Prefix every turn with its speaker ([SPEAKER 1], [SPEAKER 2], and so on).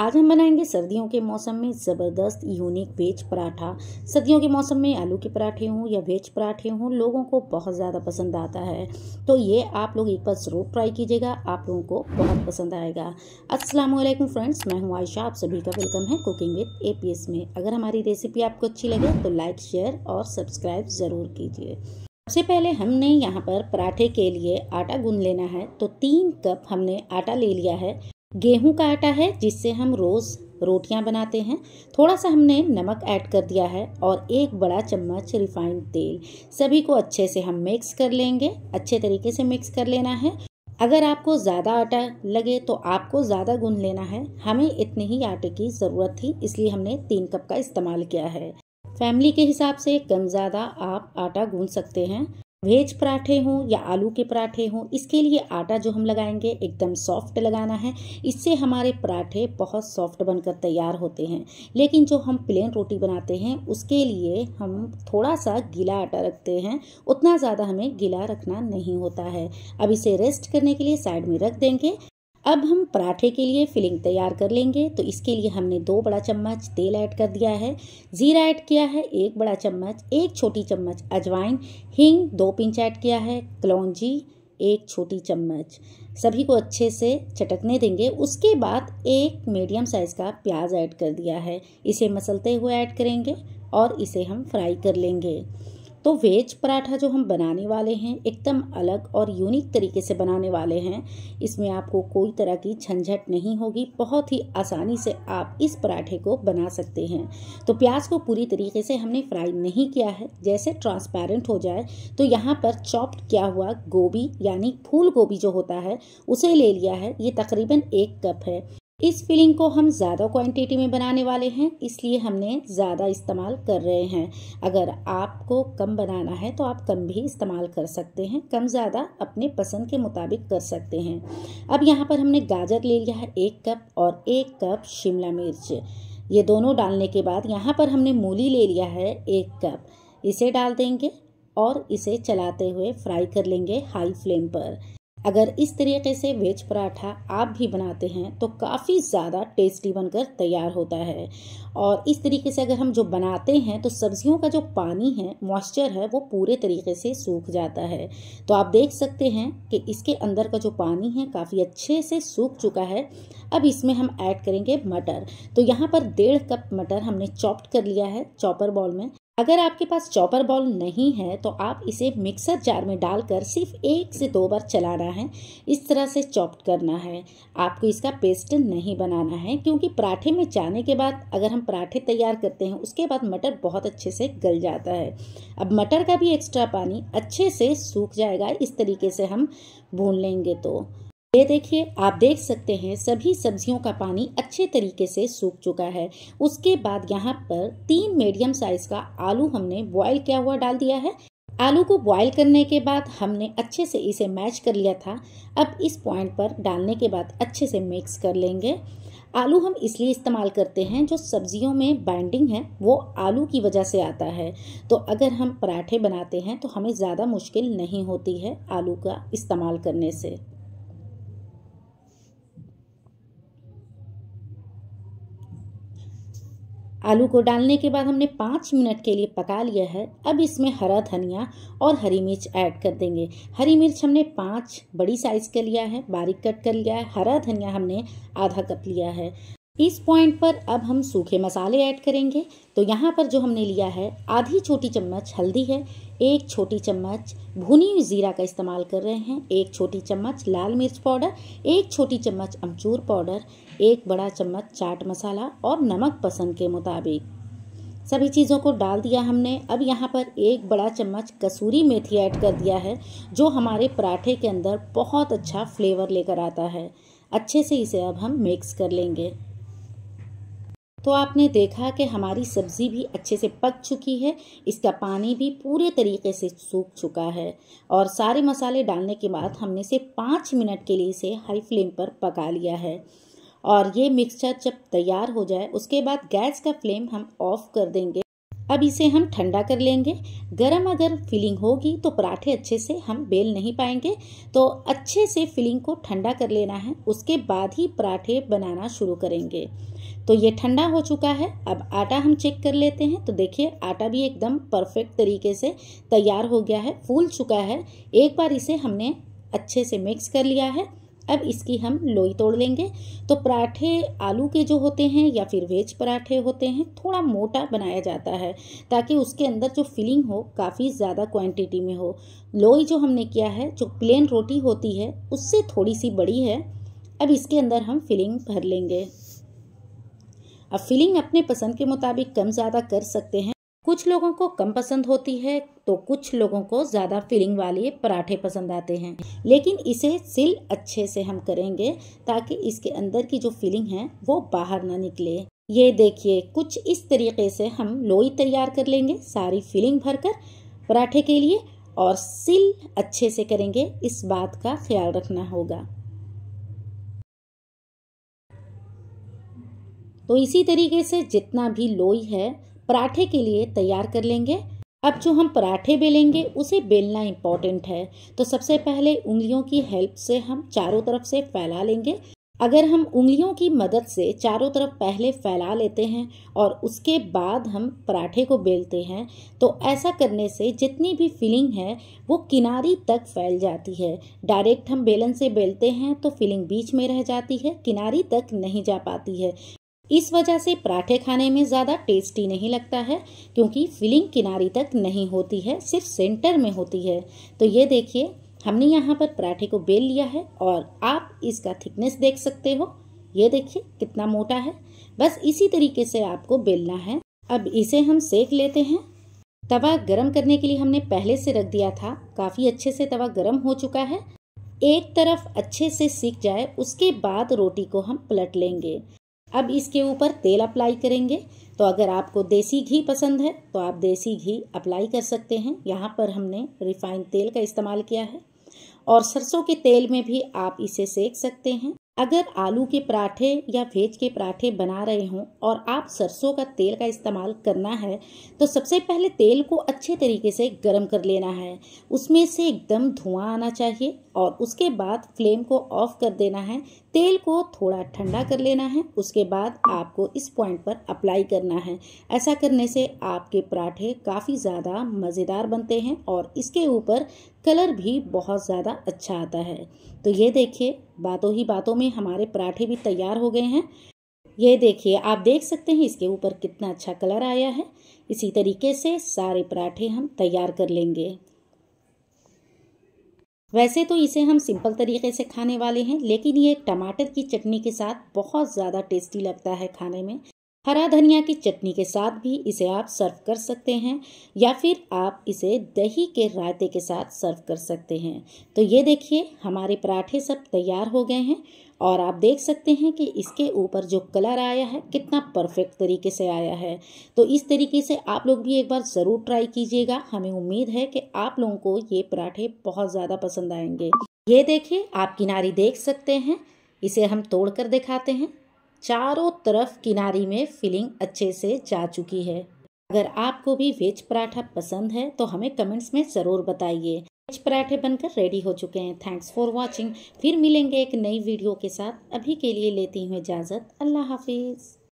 [SPEAKER 1] आज हम बनाएंगे सर्दियों के मौसम में ज़बरदस्त यूनिक वेज पराठा सर्दियों के मौसम में आलू के पराठे हों या वेज पराठे हों लोगों को बहुत ज़्यादा पसंद आता है तो ये आप लोग एक बार ज़रूर ट्राई कीजिएगा आप लोगों को बहुत पसंद आएगा अस्सलाम वालेकुम फ्रेंड्स मैं हूँ आयशा आप सभी का वेलकम है कुकिंग विद ए में अगर हमारी रेसिपी आपको अच्छी लगे तो लाइक शेयर और सब्सक्राइब ज़रूर कीजिए सबसे पहले हमने यहाँ पर पराठे के लिए आटा गूंद लेना है तो तीन कप हमने आटा ले लिया है गेहूं का आटा है जिससे हम रोज़ रोटियां बनाते हैं थोड़ा सा हमने नमक ऐड कर दिया है और एक बड़ा चम्मच रिफाइंड तेल सभी को अच्छे से हम मिक्स कर लेंगे अच्छे तरीके से मिक्स कर लेना है अगर आपको ज़्यादा आटा लगे तो आपको ज़्यादा गूंद लेना है हमें इतने ही आटे की ज़रूरत थी इसलिए हमने तीन कप का इस्तेमाल किया है फैमिली के हिसाब से कम ज़्यादा आप आटा गूंद सकते हैं वेज पराठे हों या आलू के पराठे हों इसके लिए आटा जो हम लगाएंगे एकदम सॉफ्ट लगाना है इससे हमारे पराठे बहुत सॉफ्ट बनकर तैयार होते हैं लेकिन जो हम प्लेन रोटी बनाते हैं उसके लिए हम थोड़ा सा गीला आटा रखते हैं उतना ज़्यादा हमें गीला रखना नहीं होता है अब इसे रेस्ट करने के लिए साइड में रख देंगे अब हम पराठे के लिए फिलिंग तैयार कर लेंगे तो इसके लिए हमने दो बड़ा चम्मच तेल ऐड कर दिया है ज़ीरा ऐड किया है एक बड़ा चम्मच एक छोटी चम्मच अजवाइन हींग दो पिंच ऐड किया है कलौजी एक छोटी चम्मच सभी को अच्छे से चटकने देंगे उसके बाद एक मीडियम साइज़ का प्याज ऐड कर दिया है इसे मसलते हुए ऐड करेंगे और इसे हम फ्राई कर लेंगे तो वेज पराठा जो हम बनाने वाले हैं एकदम अलग और यूनिक तरीके से बनाने वाले हैं इसमें आपको कोई तरह की झंझट नहीं होगी बहुत ही आसानी से आप इस पराठे को बना सकते हैं तो प्याज को पूरी तरीके से हमने फ्राई नहीं किया है जैसे ट्रांसपेरेंट हो जाए तो यहाँ पर चॉप्ड किया हुआ गोभी यानी फूल गोभी जो होता है उसे ले लिया है ये तकरीबन एक कप है इस फिलिंग को हम ज़्यादा क्वांटिटी में बनाने वाले हैं इसलिए हमने ज़्यादा इस्तेमाल कर रहे हैं अगर आपको कम बनाना है तो आप कम भी इस्तेमाल कर सकते हैं कम ज़्यादा अपने पसंद के मुताबिक कर सकते हैं अब यहाँ पर हमने गाजर ले लिया है एक कप और एक कप शिमला मिर्च ये दोनों डालने के बाद यहाँ पर हमने मूली ले लिया है एक कप इसे डाल देंगे और इसे चलाते हुए फ्राई कर लेंगे हाई फ्लेम पर अगर इस तरीके से वेज पराठा आप भी बनाते हैं तो काफ़ी ज़्यादा टेस्टी बनकर तैयार होता है और इस तरीके से अगर हम जो बनाते हैं तो सब्जियों का जो पानी है मॉइस्चर है वो पूरे तरीके से सूख जाता है तो आप देख सकते हैं कि इसके अंदर का जो पानी है काफ़ी अच्छे से सूख चुका है अब इसमें हम ऐड करेंगे मटर तो यहाँ पर डेढ़ कप मटर हमने चॉप्ड कर लिया है चॉपर बॉल में अगर आपके पास चॉपर बॉल नहीं है तो आप इसे मिक्सर जार में डालकर सिर्फ एक से दो बार चलाना है इस तरह से चॉप करना है आपको इसका पेस्ट नहीं बनाना है क्योंकि पराठे में जाने के बाद अगर हम पराठे तैयार करते हैं उसके बाद मटर बहुत अच्छे से गल जाता है अब मटर का भी एक्स्ट्रा पानी अच्छे से सूख जाएगा इस तरीके से हम भून लेंगे तो ये देखिए आप देख सकते हैं सभी सब्जियों का पानी अच्छे तरीके से सूख चुका है उसके बाद यहाँ पर तीन मीडियम साइज का आलू हमने बॉईल किया हुआ डाल दिया है आलू को बॉईल करने के बाद हमने अच्छे से इसे मैच कर लिया था अब इस पॉइंट पर डालने के बाद अच्छे से मिक्स कर लेंगे आलू हम इसलिए इस्तेमाल करते हैं जो सब्जियों में बाइंडिंग है वो आलू की वजह से आता है तो अगर हम पराठे बनाते हैं तो हमें ज़्यादा मुश्किल नहीं होती है आलू का इस्तेमाल करने से आलू को डालने के बाद हमने पाँच मिनट के लिए पका लिया है अब इसमें हरा धनिया और हरी मिर्च ऐड कर देंगे हरी मिर्च हमने पाँच बड़ी साइज़ का लिया है बारीक कट कर लिया है हरा धनिया हमने आधा कप लिया है इस पॉइंट पर अब हम सूखे मसाले ऐड करेंगे तो यहाँ पर जो हमने लिया है आधी छोटी चम्मच हल्दी है एक छोटी चम्मच भुनी हुई ज़ीरा का इस्तेमाल कर रहे हैं एक छोटी चम्मच लाल मिर्च पाउडर एक छोटी चम्मच अमचूर पाउडर एक बड़ा चम्मच चाट मसाला और नमक पसंद के मुताबिक सभी चीज़ों को डाल दिया हमने अब यहाँ पर एक बड़ा चम्मच कसूरी मेथी ऐड कर दिया है जो हमारे पराठे के अंदर बहुत अच्छा फ्लेवर लेकर आता है अच्छे से इसे अब हम मिक्स कर लेंगे तो आपने देखा कि हमारी सब्ज़ी भी अच्छे से पक चुकी है इसका पानी भी पूरे तरीके से सूख चुका है और सारे मसाले डालने के बाद हमने इसे पाँच मिनट के लिए इसे हाई फ्लेम पर पका लिया है और ये मिक्सचर जब तैयार हो जाए उसके बाद गैस का फ्लेम हम ऑफ़ कर देंगे अब इसे हम ठंडा कर लेंगे गरम अगर फिलिंग होगी तो पराठे अच्छे से हम बेल नहीं पाएंगे तो अच्छे से फिलिंग को ठंडा कर लेना है उसके बाद ही पराठे बनाना शुरू करेंगे तो ये ठंडा हो चुका है अब आटा हम चेक कर लेते हैं तो देखिए आटा भी एकदम परफेक्ट तरीके से तैयार हो गया है फूल चुका है एक बार इसे हमने अच्छे से मिक्स कर लिया है अब इसकी हम लोई तोड़ लेंगे तो पराठे आलू के जो होते हैं या फिर वेज पराठे होते हैं थोड़ा मोटा बनाया जाता है ताकि उसके अंदर जो फिलिंग हो काफ़ी ज़्यादा क्वांटिटी में हो लोई जो हमने किया है जो प्लेन रोटी होती है उससे थोड़ी सी बड़ी है अब इसके अंदर हम फिलिंग भर लेंगे अब फिलिंग अपने पसंद के मुताबिक कम ज़्यादा कर सकते हैं कुछ लोगों को कम पसंद होती है तो कुछ लोगों को ज़्यादा फीलिंग वाले पराठे पसंद आते हैं लेकिन इसे सिल अच्छे से हम करेंगे ताकि इसके अंदर की जो फीलिंग है वो बाहर ना निकले ये देखिए कुछ इस तरीके से हम लोई तैयार कर लेंगे सारी फीलिंग भरकर पराठे के लिए और सिल अच्छे से करेंगे इस बात का ख्याल रखना होगा तो इसी तरीके से जितना भी लोई है पराठे के लिए तैयार कर लेंगे अब जो हम पराठे बेलेंगे उसे बेलना इम्पॉर्टेंट है तो सबसे पहले उंगलियों की हेल्प से हम चारों तरफ से फैला लेंगे अगर हम उंगलियों की मदद से चारों तरफ पहले फैला लेते हैं और उसके बाद हम पराठे को बेलते हैं तो ऐसा करने से जितनी भी फिलिंग है वो किनारी तक फैल जाती है डायरेक्ट हम बेलन से बेलते हैं तो फिलिंग बीच में रह जाती है किनारी तक नहीं जा पाती है इस वजह से पराठे खाने में ज़्यादा टेस्टी नहीं लगता है क्योंकि फिलिंग किनारी तक नहीं होती है सिर्फ सेंटर में होती है तो ये देखिए हमने यहाँ पर पराठे को बेल लिया है और आप इसका थिकनेस देख सकते हो ये देखिए कितना मोटा है बस इसी तरीके से आपको बेलना है अब इसे हम सेक लेते हैं तवा गरम करने के लिए हमने पहले से रख दिया था काफ़ी अच्छे से तवा गरम हो चुका है एक तरफ अच्छे से सीख जाए उसके बाद रोटी को हम पलट लेंगे अब इसके ऊपर तेल अप्लाई करेंगे तो अगर आपको देसी घी पसंद है तो आप देसी घी अप्लाई कर सकते हैं यहाँ पर हमने रिफाइंड तेल का इस्तेमाल किया है और सरसों के तेल में भी आप इसे सेक सकते हैं अगर आलू के पराठे या वेज के पराठे बना रहे हों और आप सरसों का तेल का इस्तेमाल करना है तो सबसे पहले तेल को अच्छे तरीके से गर्म कर लेना है उसमें से एकदम धुआं आना चाहिए और उसके बाद फ्लेम को ऑफ कर देना है तेल को थोड़ा ठंडा कर लेना है उसके बाद आपको इस पॉइंट पर अप्लाई करना है ऐसा करने से आपके पराठे काफ़ी ज़्यादा मज़ेदार बनते हैं और इसके ऊपर कलर भी बहुत ज़्यादा अच्छा आता है तो ये देखिए बातों ही बातों में हमारे पराठे भी तैयार हो गए हैं ये देखिए आप देख सकते हैं इसके ऊपर कितना अच्छा कलर आया है इसी तरीके से सारे पराठे हम तैयार कर लेंगे वैसे तो इसे हम सिंपल तरीके से खाने वाले हैं लेकिन ये टमाटर की चटनी के साथ बहुत ज़्यादा टेस्टी लगता है खाने में हरा धनिया की चटनी के साथ भी इसे आप सर्व कर सकते हैं या फिर आप इसे दही के रायते के साथ सर्व कर सकते हैं तो ये देखिए हमारे पराठे सब तैयार हो गए हैं और आप देख सकते हैं कि इसके ऊपर जो कलर आया है कितना परफेक्ट तरीके से आया है तो इस तरीके से आप लोग भी एक बार ज़रूर ट्राई कीजिएगा हमें उम्मीद है कि आप लोगों को ये पराठे बहुत ज़्यादा पसंद आएंगे ये देखिए आप किनारी देख सकते हैं इसे हम तोड़ कर दिखाते हैं चारों तरफ किनारी में फिलिंग अच्छे से जा चुकी है अगर आपको भी वेज पराठा पसंद है तो हमें कमेंट्स में ज़रूर बताइए वेज पराठे बनकर रेडी हो चुके हैं थैंक्स फॉर वॉचिंग फिर मिलेंगे एक नई वीडियो के साथ अभी के लिए लेती हूँ इजाज़त अल्लाह हाफिज़